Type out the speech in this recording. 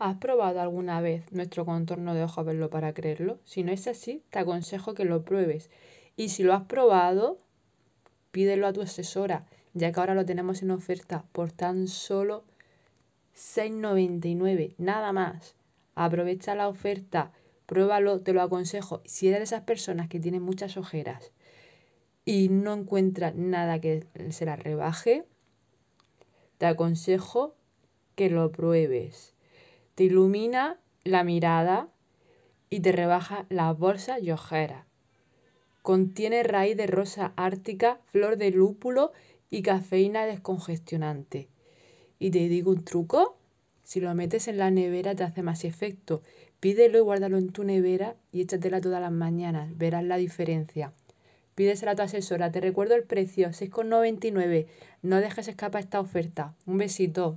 ¿Has probado alguna vez nuestro contorno de ojo a verlo para creerlo? Si no es así, te aconsejo que lo pruebes. Y si lo has probado, pídelo a tu asesora, ya que ahora lo tenemos en oferta por tan solo 6,99, nada más. Aprovecha la oferta, pruébalo, te lo aconsejo. Si eres de esas personas que tienen muchas ojeras y no encuentras nada que se las rebaje, te aconsejo que lo pruebes te ilumina la mirada y te rebaja las bolsas y ojeras. Contiene raíz de rosa ártica, flor de lúpulo y cafeína descongestionante. Y te digo un truco, si lo metes en la nevera te hace más efecto. Pídelo y guárdalo en tu nevera y échatela todas las mañanas, verás la diferencia. Pídesela a tu asesora, te recuerdo el precio, 6,99. No dejes escapar esta oferta. Un besito.